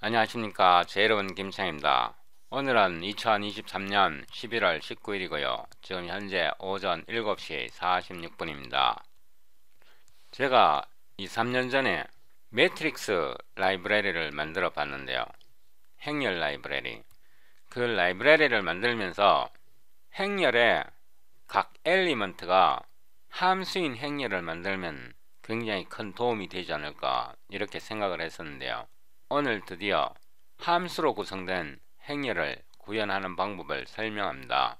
안녕하십니까 제이로운 김창입니다. 오늘은 2023년 11월 19일이고요. 지금 현재 오전 7시 46분입니다. 제가 2, 3년 전에 매트릭스 라이브러리를 만들어 봤는데요. 행렬 라이브러리 그 라이브러리를 만들면서 행렬의 각 엘리먼트가 함수인 행렬을 만들면 굉장히 큰 도움이 되지 않을까 이렇게 생각을 했었는데요. 오늘 드디어 함수로 구성된 행렬을 구현하는 방법을 설명합니다.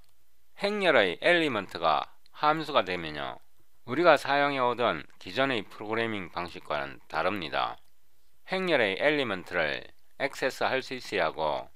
행렬의 엘리먼트가 함수가 되면요. 우리가 사용해오던 기존의 프로그래밍 방식과는 다릅니다. 행렬의 엘리먼트를 액세스할 수 있어야 하고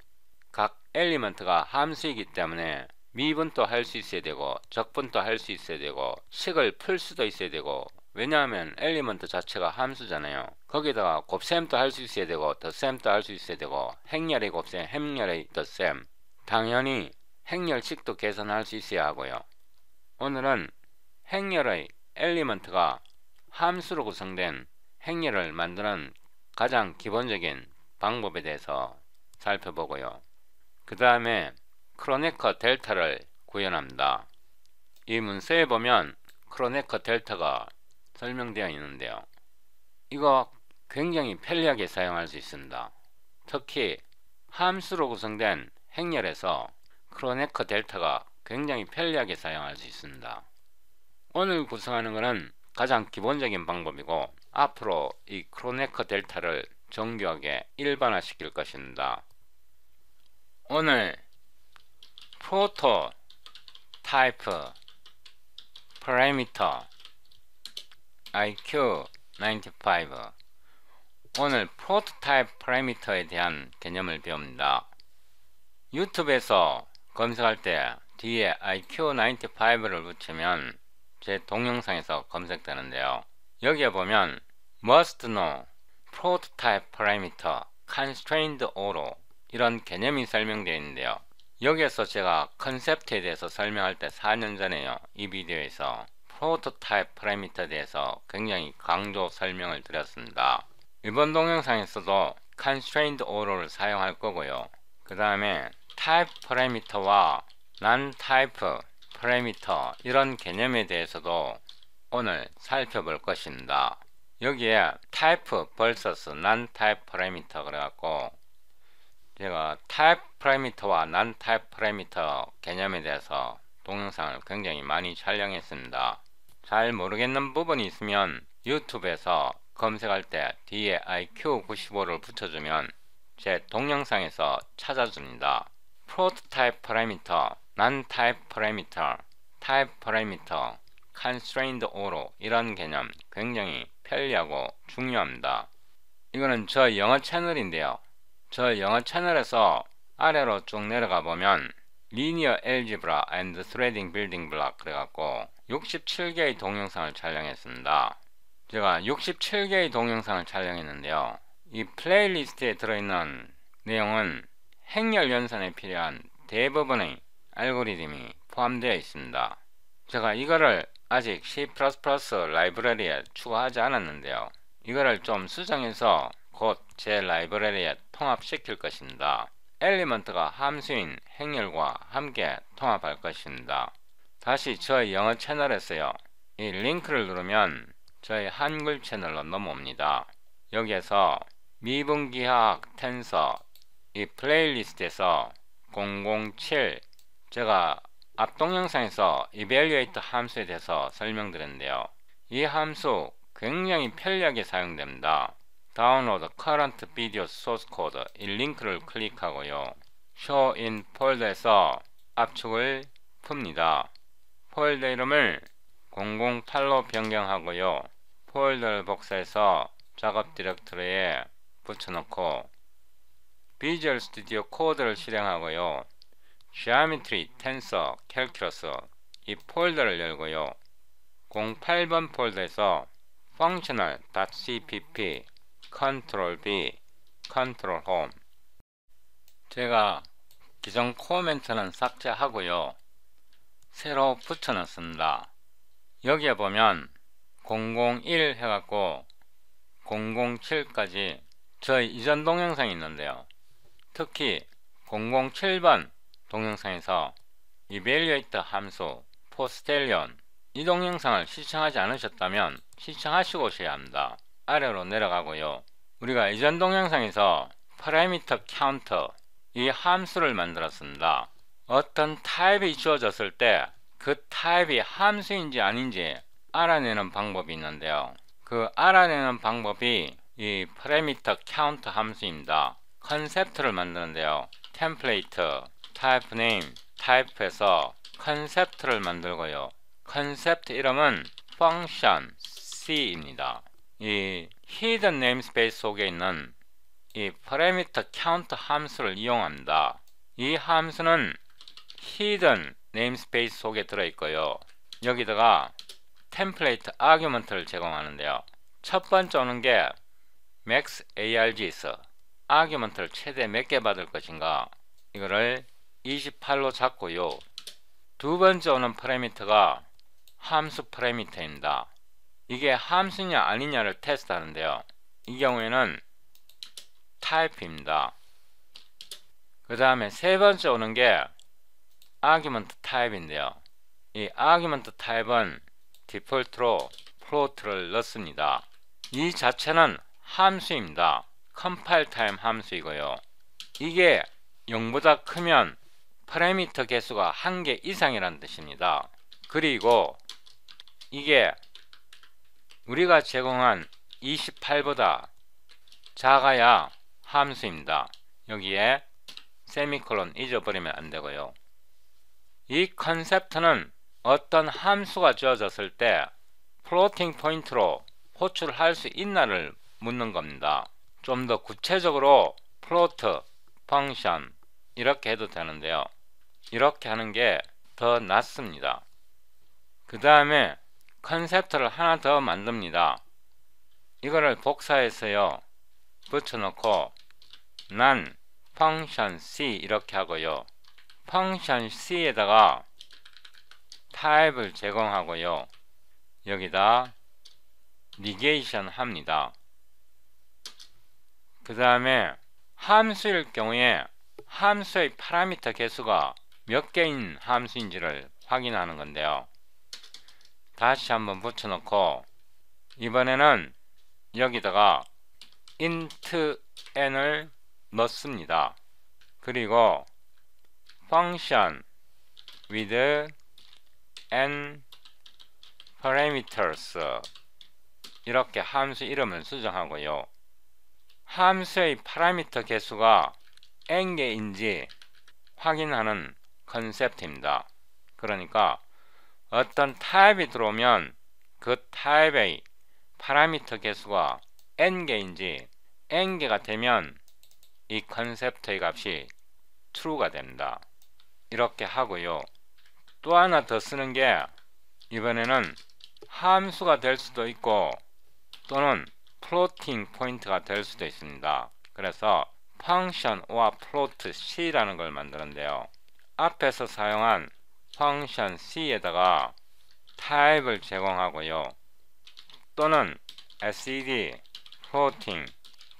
각 엘리먼트가 함수이기 때문에 미분도 할 수 있어야 되고 적분도 할 수 있어야 되고 식을 풀 수도 있어야 되고 왜냐하면 엘리먼트 자체가 함수잖아요. 거기다가 곱셈도 할 수 있어야 되고 덧셈도 할 수 있어야 되고 행렬의 곱셈, 행렬의 덧셈 당연히 행렬식도 계산할 수 있어야 하고요. 오늘은 행렬의 엘리먼트가 함수로 구성된 행렬을 만드는 가장 기본적인 방법에 대해서 살펴보고요. 그 다음에 크로네커 델타를 구현합니다. 이 문서에 보면 크로네커 델타가 설명되어 있는데요. 이거 굉장히 편리하게 사용할 수 있습니다. 특히 함수로 구성된 행렬에서 크로네커 델타가 굉장히 편리하게 사용할 수 있습니다. 오늘 구성하는 것은 가장 기본적인 방법이고 앞으로 이 크로네커 델타를 정교하게 일반화시킬 것입니다. 오늘 프로토 타이프 파라미터 IQ95 오늘 프로토타입 파라미터에 대한 개념을 배웁니다. 유튜브에서 검색할 때 뒤에 IQ95를 붙이면 제 동영상에서 검색되는데요. 여기에 보면 must know prototype parameter constrained O로 이런 개념이 설명되어 있는데요. 여기에서 제가 컨셉트에 대해서 설명할 때 4년 전에요. 이 비디오에서 프로토타입 파라미터에 대해서 굉장히 강조 설명을 드렸습니다. 이번 동영상에서도 constrained o r d e 를 사용할 거고요. 그 다음에 type 파라미터와 non-type 파라미터 이런 개념에 대해서도 오늘 살펴볼 것입니다. 여기에 type vs non-type 파라미터 그래갖고 제가 type 파라미터와 non-type 파라미터 개념에 대해서 동영상을 굉장히 많이 촬영했습니다. 잘 모르겠는 부분이 있으면 유튜브에서 검색할 때 뒤에 IQ95를 붙여주면 제 동영상에서 찾아줍니다. 프로토타입 파라미터, 난타입 파라미터, 타입 파라미터, constrained or로 이런 개념 굉장히 편리하고 중요합니다. 이거는 저 영어 채널인데요. 저 영어 채널에서 아래로 쭉 내려가 보면 리니어 엘지브라 앤드 스레딩 빌딩 블락 그래갖고 67개의 동영상을 촬영했습니다. 제가 67개의 동영상을 촬영했는데요. 이 플레이리스트에 들어있는 내용은 행렬 연산에 필요한 대부분의 알고리즘이 포함되어 있습니다. 제가 이거를 아직 C++ 라이브러리에 추가하지 않았는데요. 이거를 좀 수정해서 곧 제 라이브러리에 통합시킬 것입니다. 엘리먼트가 함수인 행렬과 함께 통합할 것입니다. 다시 저희 영어 채널에서요. 이 링크를 누르면 저희 한글 채널로 넘어옵니다. 여기에서 미분기학 텐서 이 플레이리스트에서 007 제가 앞 동영상에서 이벨리에이터 함수에 대해서 설명드렸는데요. 이 함수 굉장히 편리하게 사용됩니다. 다운로드 current video source code 이 링크를 클릭하고요. show in 폴더에서 압축을 풉니다. 폴더 이름을 008로 변경하고요. 폴더를 복사해서 작업 디렉터리에붙여놓고 비주얼 스튜디오 코드를 실행하고요. geometry, tensor, calculus 이 폴더를 열고요. 08번 폴더에서 functional.cpp Ctrl B, Ctrl Home 제가 기존 코멘트는 삭제하고요. 새로 붙여놨습니다. 여기에 보면 001 해갖고 007까지 저희 이전 동영상이 있는데요. 특히 007번 동영상에서 e 이 l 리에이터 함수, Postellion 이 동영상을 시청하지 않으셨다면 시청하시고 오셔야 합니다. 아래로 내려가고요. 우리가 이전 동영상에서 파라미터 카운터 이 함수를 만들었습니다. 어떤 타입이 주어졌을 때 그 타입이 함수인지 아닌지 알아내는 방법이 있는데요. 그 알아내는 방법이 이 파라미터 카운터 함수입니다. 컨셉트를 만드는데요. 템플레이트, 타입 네임, 타입에서 컨셉트를 만들고요. 컨셉트 이름은 function c입니다. 이 hidden namespace 속에 있는 이 parameter count 함수를 이용합니다. 이 함수는 hidden namespace 속에 들어있고요. 여기다가 template argument를 제공하는데요. 첫 번째 오는 게 max a r g s argument를 최대 몇 개 받을 것인가 이거를 28로 잡고요. 두 번째 오는 p a a r m e t e r 가 함수 파라미터입니다. 이게 함수냐 아니냐를 테스트하는데요. 이 경우에는 t y p e 입니다그 다음에 세 번째 오는 게 argument t y p e 인데요이 argument t y p e 은 d e f a u l t 로 f l o a t 를 넣습니다. 이 자체는 함수입니다. compile time 함수이고요. 이게 0보다 크면 파라미터 개수가 1개 이상이라는 뜻입니다. 그리고 이게 우리가 제공한 28보다 작아야 함수입니다. 여기에 세미콜론 잊어버리면 안 되고요. 이 컨셉트는 어떤 함수가 지어졌을때 플로팅 포인트로 호출할 수 있나를 묻는 겁니다. 좀 더 구체적으로 플로트, 펑션 이렇게 해도 되는데요. 이렇게 하는 게 더 낫습니다. 그 다음에 컨셉트를 하나 더 만듭니다. 이거를 복사해서요. 붙여놓고 난 function c 이렇게 하고요. function c에다가 타입을 제공하고요. 여기다 negation 합니다. 그 다음에 함수일 경우에 함수의 파라미터 개수가 몇 개인 함수인지를 확인하는 건데요. 다시 한번 붙여놓고 이번에는 여기다가 int n을 넣습니다. 그리고 function with n parameters 이렇게 함수 이름을 수정하고요. 함수의 파라미터 개수가 n개인지 확인하는 컨셉트입니다. 그러니까 어떤 타입이 들어오면 그 타입의 파라미터 개수가 n개인지 n개가 되면 이 컨셉트의 값이 true가 됩니다. 이렇게 하고요. 또 하나 더 쓰는 게 이번에는 함수가 될 수도 있고 또는 l o t 플로팅 포인트가 될 수도 있습니다. 그래서 function or float c라는 걸 만드는데요. 앞에서 사용한 function c에다가 타입을 제공하고요. 또는 sed, floating,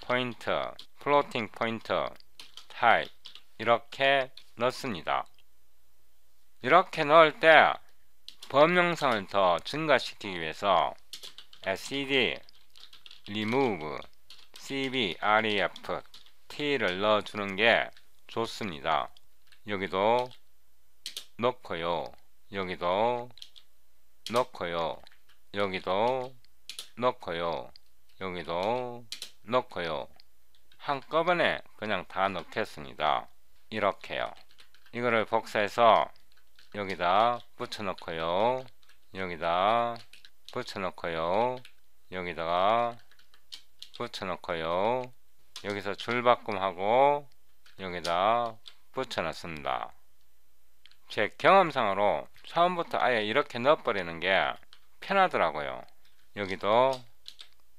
pointer, floating pointer, type 이렇게 넣습니다. 이렇게 넣을 때 범용성을 더 증가시키기 위해서 sed, remove, cb, ref, t를 넣어주는 게 좋습니다. 여기도 넣고요. 여기도 넣고요. 여기도 넣고요. 여기도 넣고요. 한꺼번에 그냥 다 넣겠습니다. 이렇게요. 이거를 복사해서 여기다 붙여넣고요. 여기다 붙여넣고요. 여기다가 붙여넣고요. 여기서 줄바꿈하고 여기다 붙여놨습니다. 제 경험상으로 처음부터 아예 이렇게 넣어버리는 게 편하더라고요 여기도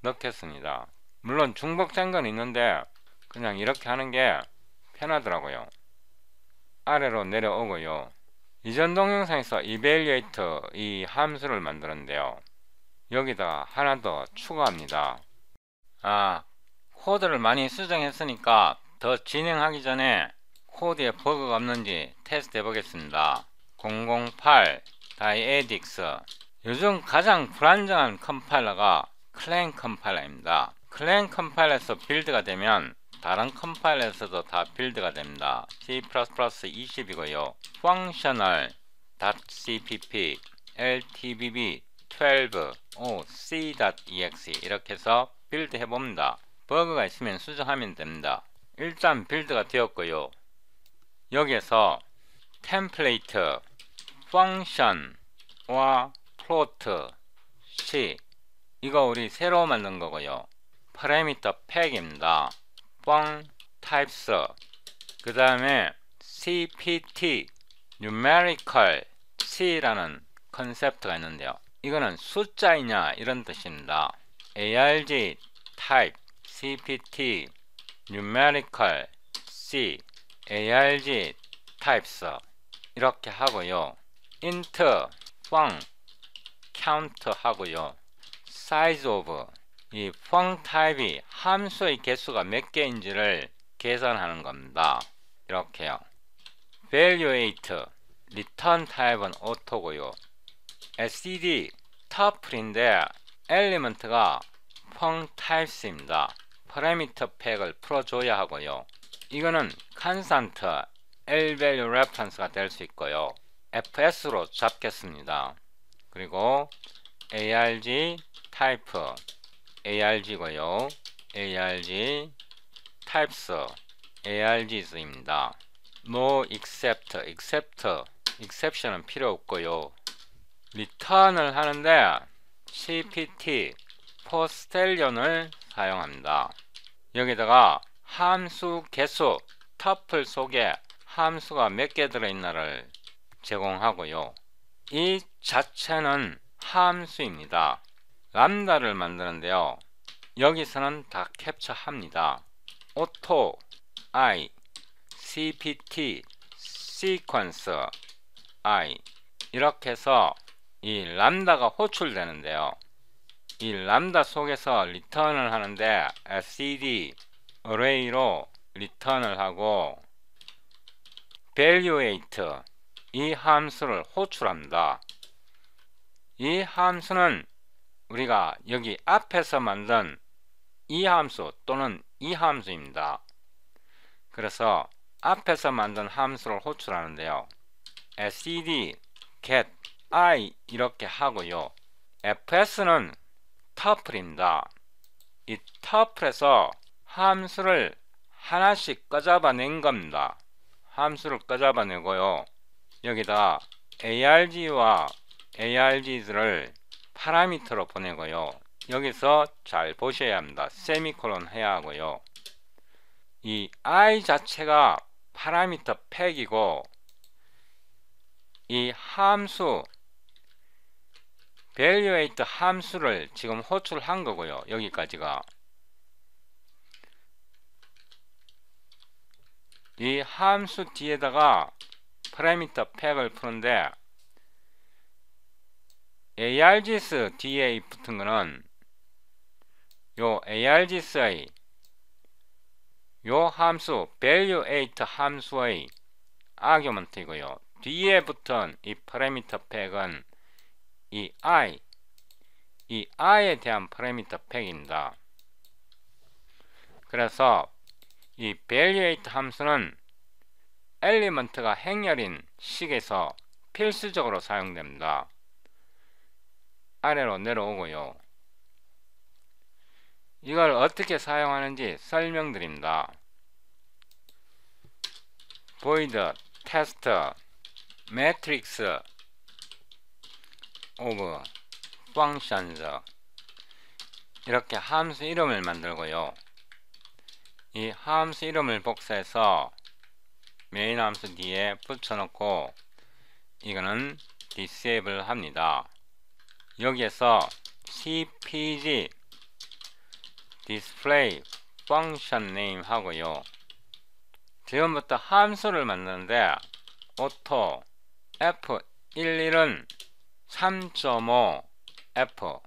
넣겠습니다 물론 중복 장건 있는데 그냥 이렇게 하는 게 편하더라고요 아래로 내려오고요 이전 동영상에서 evaluate 이 함수를 만들었는데요 여기다 하나 더 추가합니다 아 코드를 많이 수정했으니까 더 진행하기 전에 코드에 버그가 없는지 테스트 해보겠습니다. 008 다이에딕스 요즘 가장 불안정한 컴파일러가 클랭 컴파일러입니다. 클랭 컴파일러에서 빌드가 되면 다른 컴파일러에서도 다 빌드가 됩니다. C++20이고요. functional.cpp ltbb 12 o c.exe 이렇게 해서 빌드 해봅니다. 버그가 있으면 수정하면 됩니다. 일단 빌드가 되었고요. 여기에서 template function 와 플로트, C 이거 우리 새로 만든 거고요. parameter pack 입니다 f u n 펑 types 그 다음에 cpt numerical c라는 컨셉트가 있는데요. 이거는 숫자이냐 이런 뜻입니다. arg type cpt numerical c arg types 이렇게 하고요. int fun count 하고요. size of 이 fun t y p e 이 함수의 개수가 몇 개인지를 계산하는 겁니다. 이렇게요. valuate return t y p e 은 auto고요. std tuple인데 엘리먼트가 fun types입니다. parameter p a c k 을 풀어줘야 하고요. 이거는 컨스턴트 L value reference가 될 수 있고요. FS로 잡겠습니다. 그리고 ARG type ARG고요. ARG types ARGs입니다. no except except exception은 필요 없고요. return을 하는데 CPT p o s t i l l i o n 을 사용합니다. 여기다가 함수 개수 터플 속에 함수가 몇 개 들어있나를 제공하고요. 이 자체는 함수입니다. 람다를 만드는데요. 여기서는 다 캡처합니다. auto i cpt sequence i 이렇게 해서 이 람다가 호출되는데요. 이 람다 속에서 리턴을 하는데 cd array로 return을 하고 valuate 이 함수를 호출합니다. 이 함수는 우리가 여기 앞에서 만든 이 함수 또는 이 함수입니다. 그래서 앞에서 만든 함수를 호출하는데요. sed get i 이렇게 하고요. fs는 터플입니다. 이 터플에서 함수를 하나씩 꺼잡아낸 겁니다. 함수를 꺼잡아내고요. 여기다 arg와 a r g 들 파라미터로 보내고요. 여기서 잘 보셔야 합니다. 세미콜론 해야 하고요. 이 i 자체가 파라미터 팩이고 이 함수 valuate 함수를 지금 호출한 거고요. 여기까지가 함수 뒤에다가 파라미터 팩을 푸는데 args 뒤에 붙은 거는 요 args의 요 함수 valueate 함수의 아규먼트이고요. 뒤에 붙은 이 파라미터 팩은 이 i 이 i에 대한 파라미터 팩입니다. 그래서 이 valueate 함수는 엘리먼트가 행렬인 식에서 필수적으로 사용됩니다. 아래로 내려오고요. 이걸 어떻게 사용하는지 설명드립니다. void test matrix of functions 이렇게 함수 이름을 만들고요. 이 함수 이름을 복사해서 메인 함수 뒤에 붙여놓고 이거는 disable 합니다. 여기에서 cpg display function name 하고요. 지금부터 함수를 만드는데 auto f11은 3.5 f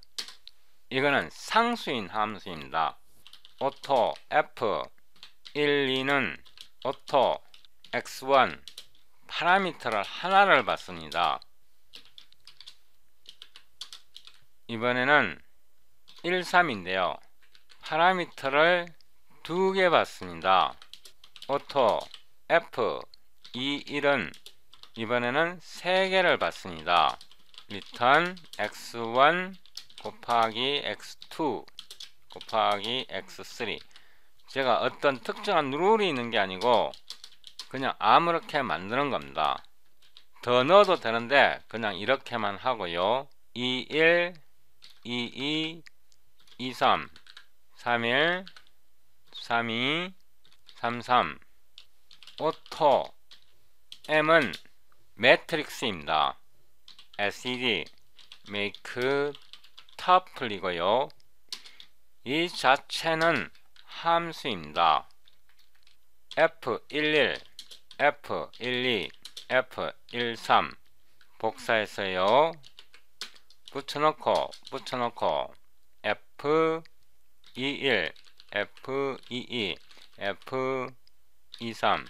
이거는 상수인 함수입니다. auto f12는 auto x1 파라미터를 하나를 받습니다. 이번에는 1, 3인데요. 파라미터를 두개 받습니다. auto F, 2, e 1은 이번에는 세 개를 받습니다. return x1 곱하기 x2 곱하기 x3 제가 어떤 특정한 룰이 있는 게 아니고 그냥 아무렇게 만드는 겁니다. 더 넣어도 되는데 그냥 이렇게만 하고요. 21, 22, 23, 31, 32, 33 오토 M은 매트릭스입니다. SED make tuple이고요. 이 자체는 함수입니다. F11 F12, F13 복사했어요. 붙여넣고 붙여넣고 F21, F22, F23,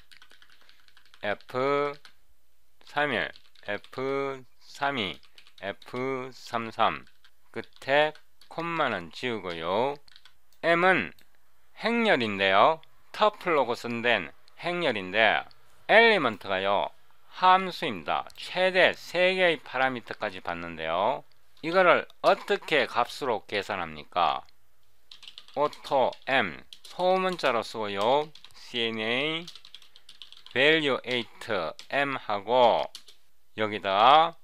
F31, F32, F33 끝에 콤마는 지우고요. M은 행렬인데요. 터플로 고성된 행렬인데 엘리먼트가요 함수입니다. 최대 3개의 파라미터까지 봤는데요 이거를 어떻게 값으로 계산합니까? auto m 소문자로 쓰고요. cna value 8 m 하고 여기다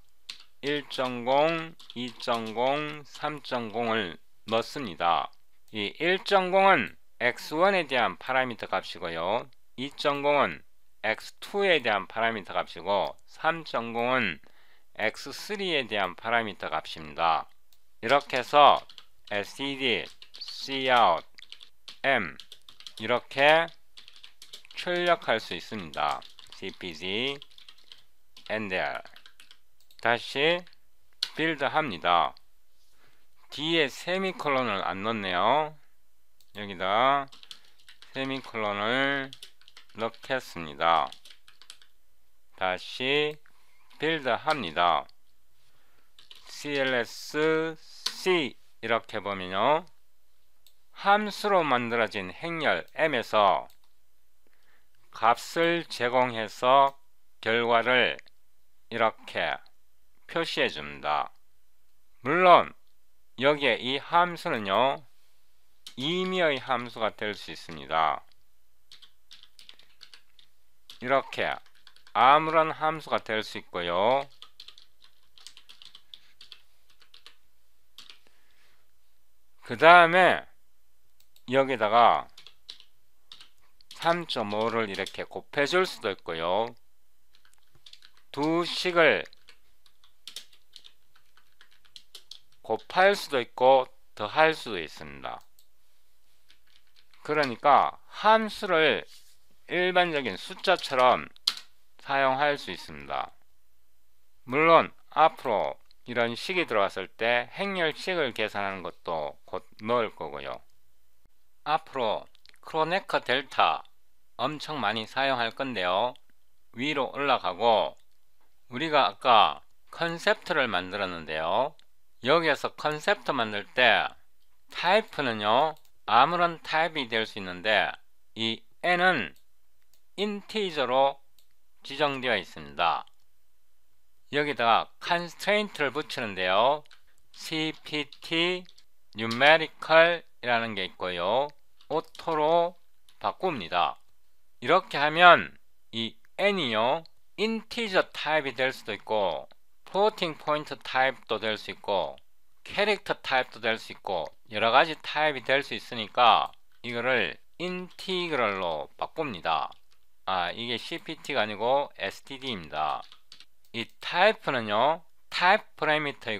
1.0, 2.0, 3.0을 넣습니다. 이 1.0은 x1에 대한 파라미터 값이고요. 2.0은 x2에 대한 파라미터 값이고 3.0은 x3에 대한 파라미터 값입니다. 이렇게 해서 sed, cout, m 이렇게 출력할 수 있습니다. cpg, ndr 다시 빌드합니다. 뒤에 세미콜론을 안 넣네요. 여기다 세미콜론을 넣겠습니다 다시 빌드 합니다. cls c 이렇게 보면요. 함수로 만들어진 행렬 m에서 값을 제공해서 결과를 이렇게 표시해 줍니다. 물론 여기에 이 함수는요. 임의의 함수가 될 수 있습니다. 이렇게 아무런 함수가 될 수 있고요. 그 다음에 여기다가 3.5를 이렇게 곱해줄 수도 있고요. 두 식을 곱할 수도 있고 더할 수도 있습니다. 그러니까 함수를 일반적인 숫자처럼 사용할 수 있습니다. 물론 앞으로 이런 식이 들어왔을 때 행렬식을 계산하는 것도 곧 넣을 거고요. 앞으로 크로네커 델타 엄청 많이 사용할 건데요. 위로 올라가고 우리가 아까 컨셉트를 만들었는데요. 여기에서 컨셉트 만들 때 타입은요 아무런 타입이 될 수 있는데 이 n은 인티저로 지정되어 있습니다. 여기다가 constraint를 붙이는데요. cpt numerical이라는 게 있고요. auto로 바꿉니다. 이렇게 하면 이 n이요. 인티저 타입이 될 수도 있고 floating point 타입도 될 수 있고 캐릭터 타입도 될 수 있고 여러 가지 타입이 될 수 있으니까 이거를 인티그럴로 바꿉니다. 아 이게 CPT가 아니고 STD입니다. 이 t y p e 는요 type p a r a m e t e r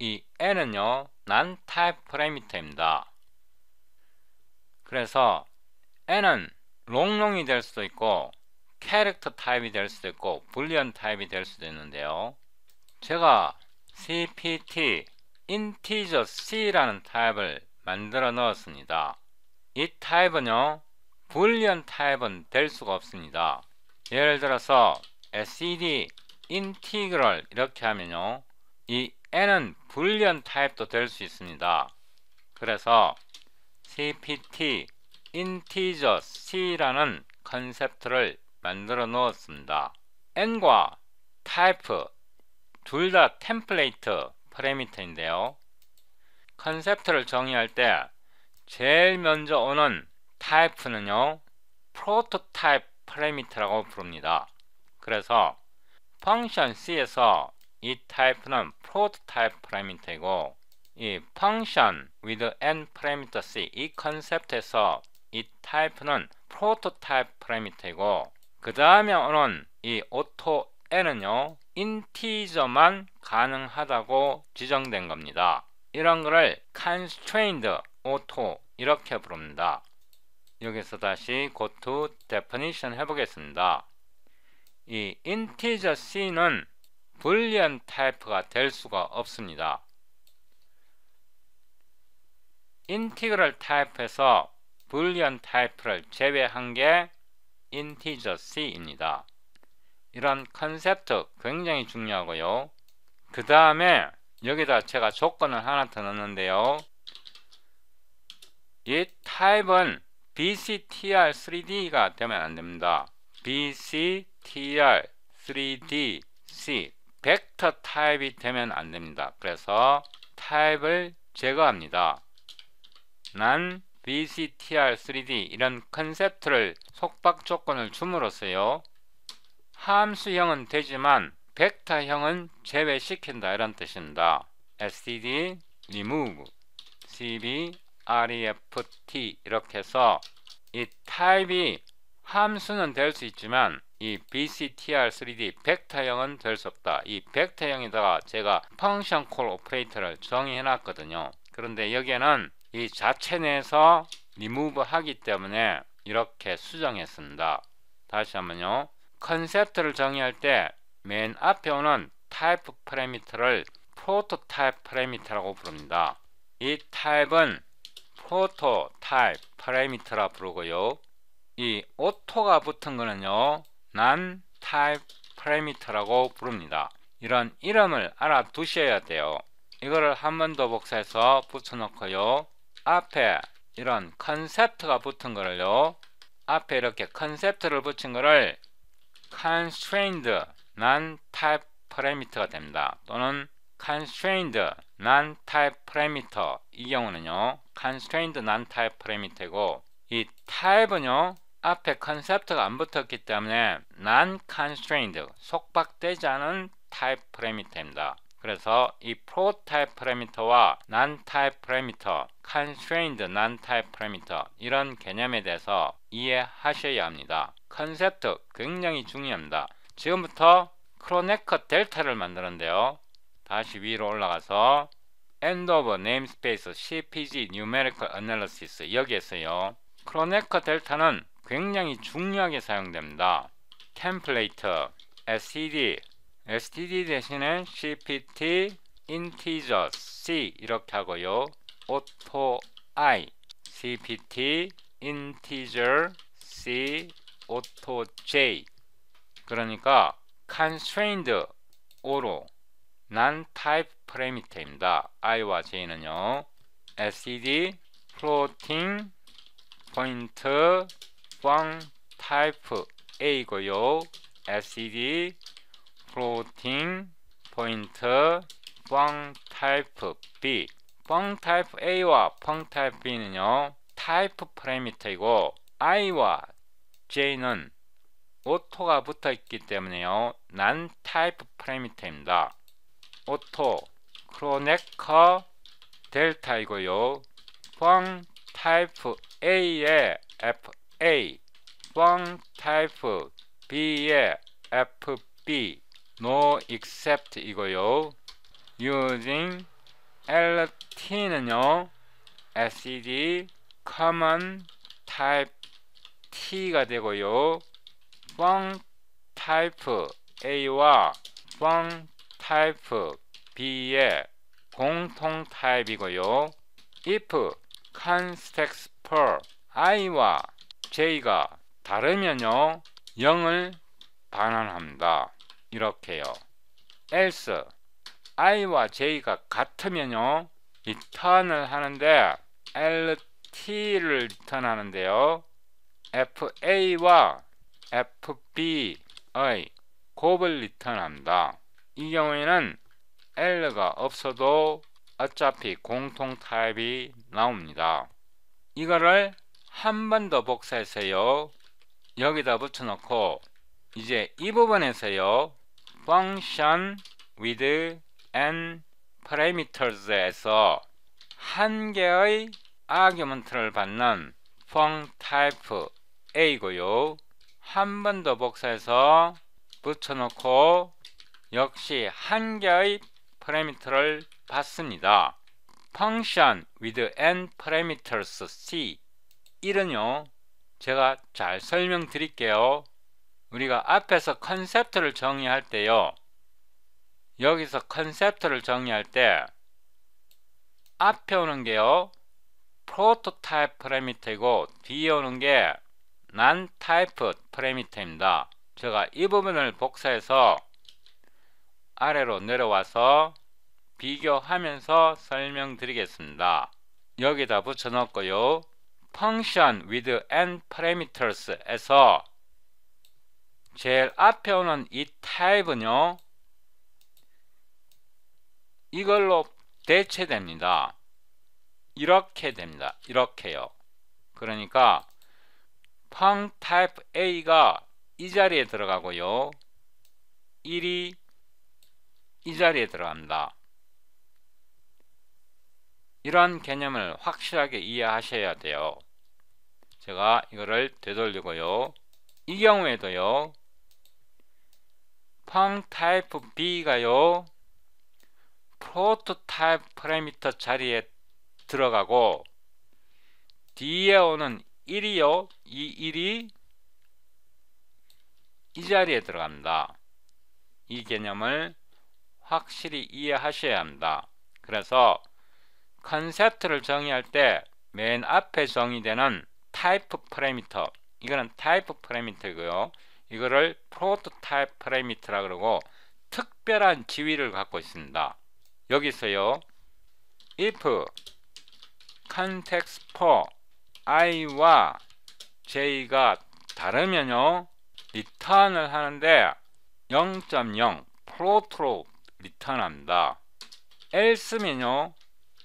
이고이 n은요 non type p a r a m e t e r 입니다 그래서 n은 롱롱이 될 수도 있고 캐릭터 타입이 될 수도 있고 불리언 타입이 될 수도 있는데요. 제가 cpt integer c라는 타입을 만들어 넣었습니다. 이 타입은요 불리언 타입은 될 수가 없습니다. 예를 들어서 SED 인티그럴 이렇게 하면요. 이 n은 불리언 타입도 될 수 있습니다. 그래서 cpt integer c라는 컨셉트를 만들어 놓았습니다. n과 타이프 둘다 템플레이트 파라미터인데요. 컨셉트를 정의할 때 제일 먼저 오는 타입은요 프로토타입 파라미터라고 부릅니다. 그래서 펑션 C에서 이 타입은 프로토타입 파라미터이고 이 function with n parameter c 이 컨셉트에서 이 타입은 프로토타입 파라미터이고 그 다음에 오는 이 auto n은요 인티저만 가능하다고 지정된 겁니다. 이런 거를 constrained auto 이렇게 부릅니다. 여기서 다시 go to definition 해보겠습니다. 이 integer c는 b o o l 불리언 타입가 될 수가 없습니다. i n t 인티그럴 타입에서 b o o l 불리언 타입를 제외한 게 integer c입니다. 이런 컨셉트 굉장히 중요하고요. 그 다음에 여기다 제가 조건을 하나 더 넣는데요. 이 타입은 BCTR3D가 되면 안됩니다. BCTR3DC 벡터 타입이 되면 안됩니다. 그래서 타입을 제거합니다. 난 BCTR3D 이런 컨셉트를 속박 조건을 줌으로써요. 함수형은 되지만 벡터형은 제외시킨다 이런 뜻입니다. std remove cb REFT 이렇게 해서 이 타입이 함수는 될 수 있지만 이 BCTR3D 벡터형은 될 수 없다. 이 벡터형에다가 제가 펑션 콜 오퍼레이터를 정의해 놨거든요. 그런데 여기에는 이 자체 내에서 리무브 하기 때문에 이렇게 수정했습니다. 다시 한번요. 컨셉트를 정의할 때 맨 앞에 오는 타입 프레미터를 프로토타입 프레미터라고 부릅니다. 이 타입은 포토 타입 파라미터라 부르고요 이 오토가 붙은 거는요 난 타입 파라미터라고 부릅니다 이런 이름을 알아두셔야 돼요 이거를 한 번 더 복사해서 붙여놓고요 앞에 이런 컨셉트가 붙은 거를요 앞에 이렇게 컨셉트를 붙인 거를 constrained 난 타입 파라미터가 됩니다 또는 constrained non-type parameter 이 경우는요 constrained non-type parameter고 이 type은요 앞에 컨셉트가 안 붙었기 때문에 non-constrained 속박되지 않은 type parameter입니다 그래서 이 prototype parameter와 non-type parameter, constrained non-type parameter 이런 개념에 대해서 이해하셔야 합니다 컨셉트 굉장히 중요합니다 지금부터 크로네커 델타를 만드는데요 다시 위로 올라가서 End of Namespace CPG Numerical Analysis 여기에서요. 크로네커 델타는 굉장히 중요하게 사용됩니다. 템플레이트, STD, STD 대신에 CPT, Integer, C 이렇게 하고요. Auto I, CPT, Integer, C, Auto J 그러니까 Constrained O로 난 타입 프레미트입니다. i와 j는요. std floating point one type a고요. std floating point one type b 펑 타입 a와 펑 타입 b는요. 타입 프레미트이고 i와 j는 오토가 붙어 있기 때문에요. 난 타입 프레미트입니다. 오토 크로네카 델타이고요. 펑타이 A의 FA, 펑타이 B의 FB, no except 이고요. using LT는요. SED common type T가 되고요. 펑타이 A와 펑 type B의 공통 타입이고요. if context per i와 j가 다르면요 0을 반환합니다. 이렇게요. else i와 j가 같으면요 return을 하는데 lt를 return하는데요. fa와 fb의 곱을 return합니다. 이 경우에는 L가 없어도 어차피 공통 타입이 나옵니다. 이거를 한 번 더 복사해서요. 여기다 붙여놓고 이제 이 부분에서요. function with n p a r a m e t e r s 에서한 개의 아규먼트를 받는 fun type A고요. 한 번 더 복사해서 붙여놓고 역시 한 개의 파라미터를 받습니다. function with n parameters c 1은요 제가 잘 설명드릴게요. 우리가 앞에서 컨셉트를 정의할 때요. 여기서 컨셉트를 정의할 때 앞에 오는 게요. 프로토타입 파라미터이고 뒤에 오는 게난타이 파라미터입니다. 제가 이 부분을 복사해서 아래로 내려와서 비교하면서 설명드리겠습니다. 여기다 붙여넣고요. function with n parameters에서 제일 앞에 오는 이 타입은요. 이걸로 대체됩니다. 이렇게 됩니다. 이렇게요. 그러니까 func type a가 이 자리에 들어가고요. 1이 이 자리에 들어갑니다. 이러한 개념을 확실하게 이해하셔야 돼요. 제가 이거를 되돌리고요. 이 경우에도요. 펑타이 B가요. 프로토타입 파라미터 자리에 들어가고 뒤에 오는 1이요. 이 1이 이 자리에 들어갑니다. 이 개념을 확실히 이해하셔야 합니다. 그래서 컨셉트를 정의할 때 맨 앞에 정의되는 타이프 파라미터 이거는 타이프 파라미터고요. 이거를 프로토타입 파라미터라 그러고 특별한 지위를 갖고 있습니다. 여기서요. if context for i와 j가 다르면요. return을 하는데 0.0 프로토로 리턴합니다. else면요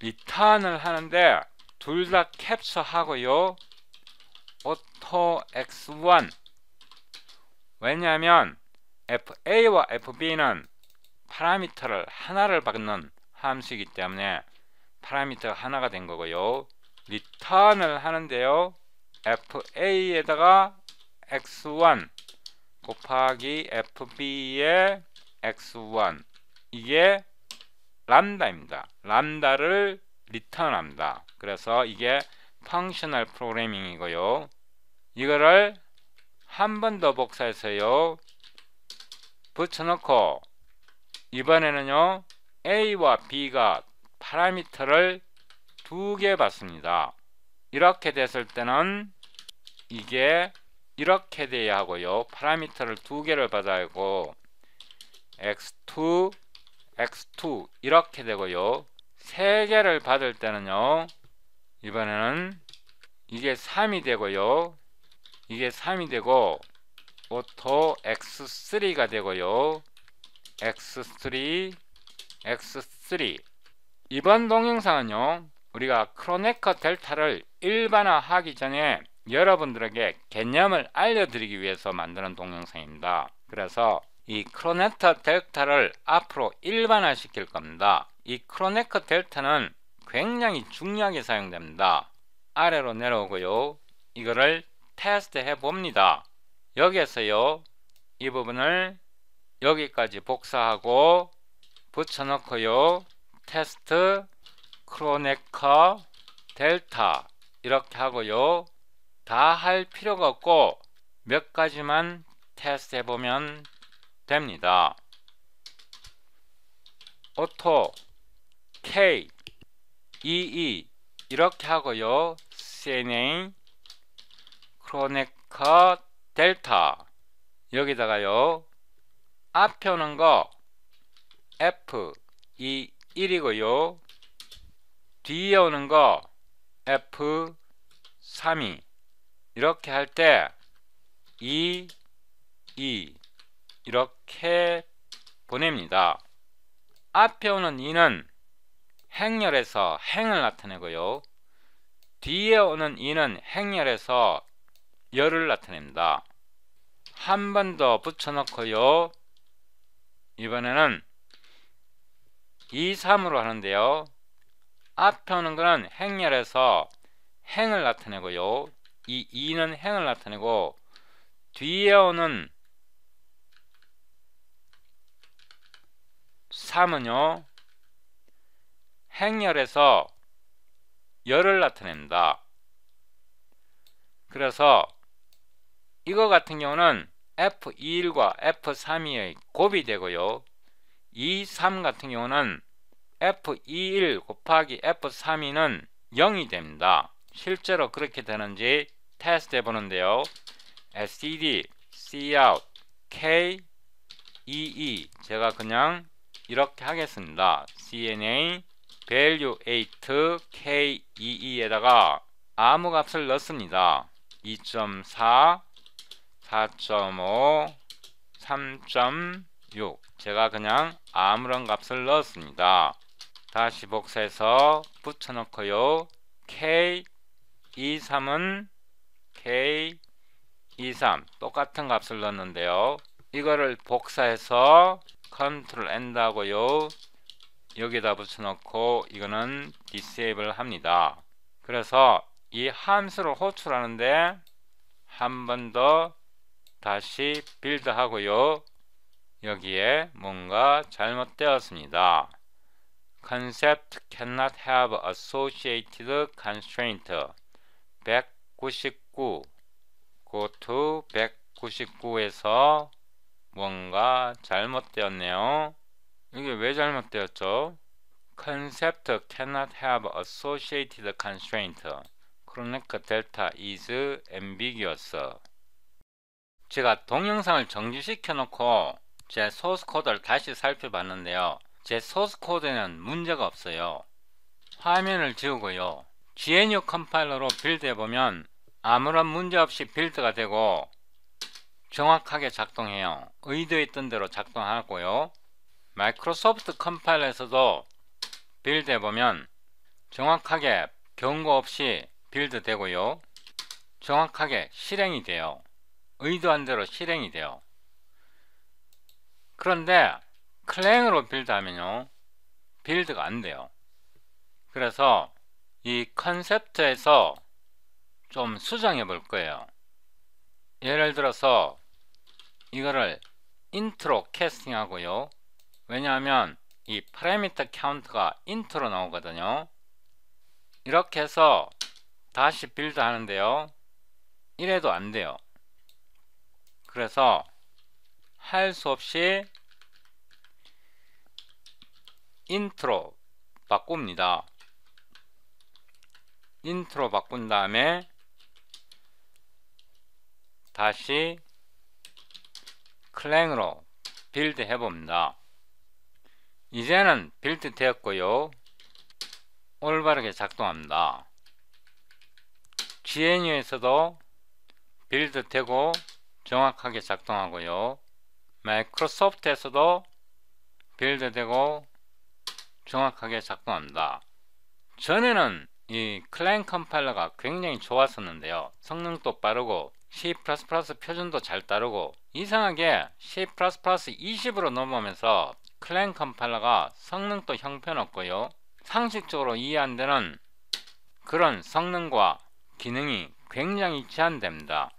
리턴을 하는데 둘 다 캡처하고요 auto x1 왜냐하면 fa와 fb는 파라미터를 하나를 받는 함수이기 때문에 파라미터 하나가 된 거고요 리턴을 하는데요 fa에다가 x1 곱하기 fb의 x1 이게 람다입니다. 람다를 리턴합니다. 그래서 이게 functional o p r g r a m m i n g 이고요 이거를 한 번 더 복사해서요. 붙여놓고 이번에는요. A와 B가 파라미터를 두 개 받습니다. 이렇게 됐을 때는 이게 이렇게 돼야 하고요. 파라미터를 두 개를 받아야 하고 x2 x2 이렇게 되고요. 3개를 받을 때는요. 이번에는 이게 3이 되고요. 이게 3이 되고 오토 x3가 되고요. x3 x3 이번 동영상은요. 우리가 크로네커 델타를 일반화하기 전에 여러분들에게 개념을 알려드리기 위해서 만드는 동영상입니다. 그래서 이 크로네터 델타를 앞으로 일반화 시킬 겁니다. 이 크로네커 델타는 굉장히 중요하게 사용됩니다. 아래로 내려오고요. 이거를 테스트 해 봅니다. 여기에서요. 이 부분을 여기까지 복사하고 붙여넣고요. 테스트 크로네커 델타 이렇게 하고요. 다 할 필요가 없고 몇 가지만 테스트 해보면 됩니다. 오토 K EE e. 이렇게 하고요. CNN 크로네카 델타 여기다가요. 앞에 오는 거 F E 1이고요. 뒤에 오는 거 F 3이 이렇게 할 때 E E 이렇게 보냅니다. 앞에 오는 이는 행렬에서 행을 나타내고요. 뒤에 오는 이는 행렬에서 열을 나타냅니다. 한 번 더 붙여놓고요. 이번에는 2, 3으로 하는데요. 앞에 오는 것은 행렬에서 행을 나타내고요. 이 2는 행을 나타내고 뒤에 오는 3은요. 행렬에서 열을 나타낸다 그래서 이거 같은 경우는 F21과 F32의 곱이 되고요. 23 같은 경우는 F21 곱하기 F32는 0이 됩니다. 실제로 그렇게 되는지 테스트 해보는데요. STD, e Cout, K, EE e. 제가 그냥 이렇게 하겠습니다. cna value 8 k22에다가 e 아무 값을 넣습니다. 2.4 4.5 3.6 제가 그냥 아무런 값을 넣었습니다. 다시 복사해서 붙여넣고요. K23은 e K23 e 똑같은 값을 넣었는데요. 이거를 복사해서 컨트롤 N 하고요 여기다 붙여놓고 이거는 disable 합니다 그래서 이 함수를 호출하는데 한 번 더 다시 빌드 하고요 여기에 뭔가 잘못되었습니다 concept cannot have associated constraint 199 go to 199에서 뭔가 잘못되었네요. 이게 왜 잘못되었죠? Concept cannot have associated constraint. 그러니까 d e is ambiguous. 제가 동영상을 정지시켜 놓고 제 소스 코드를 다시 살펴봤는데요. 제 소스 코드에는 문제가 없어요. 화면을 지우고요. GNU 컴파일러로 빌드해보면 아무런 문제 없이 빌드가 되고 정확하게 작동해요. 의도했던 대로 작동하고요. 마이크로소프트 컴파일에서도 빌드 해보면 정확하게 경고 없이 빌드 되고요. 정확하게 실행이 돼요. 의도한 대로 실행이 돼요. 그런데 클랭으로 빌드하면요. 빌드가 안 돼요. 그래서 이 컨셉트에서 좀 수정해 볼 거예요. 예를 들어서 이거를 인트로 캐스팅 하고요 왜냐하면 이 파라미터 카운트가 인트로 나오거든요 이렇게 해서 다시 빌드 하는데요 이래도 안 돼요 그래서 할 수 없이 인트로 바꿉니다 인트로 바꾼 다음에 다시 클랭으로 빌드 해봅니다. 이제는 빌드 되었고요. 올바르게 작동합니다. GNU에서도 빌드 되고 정확하게 작동하고요. 마이크로소프트에서도 빌드 되고 정확하게 작동합니다. 전에는 이 클랭 컴파일러가 굉장히 좋았었는데요. 성능도 빠르고 C++ 표준도 잘 따르고 이상하게 C++ 20으로 넘어오면서 클랜 컴파일러가 성능도 형편없고요. 상식적으로 이해 안 되는 그런 성능과 기능이 굉장히 제한됩니다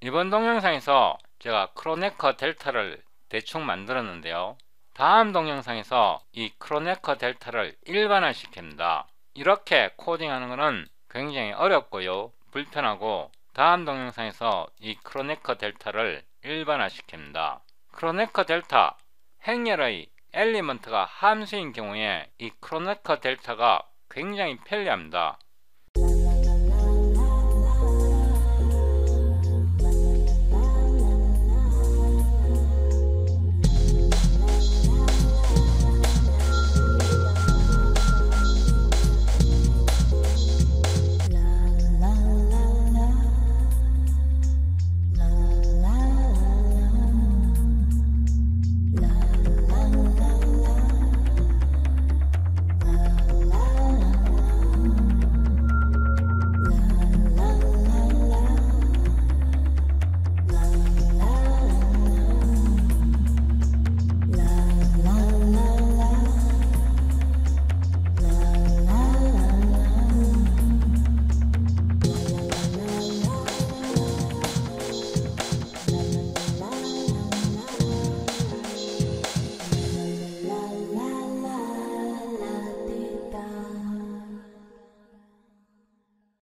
이번 동영상에서 제가 크로네커 델타를 대충 만들었는데요. 다음 동영상에서 이 크로네커 델타를 일반화시킵니다. 이렇게 코딩하는 것은 굉장히 어렵고요. 불편하고 다음 동영상에서 이 크로네커 델타를 일반화시킵니다. 크로네커 델타 행렬의 엘리먼트가 함수인 경우에 이 크로네커 델타가 굉장히 편리합니다.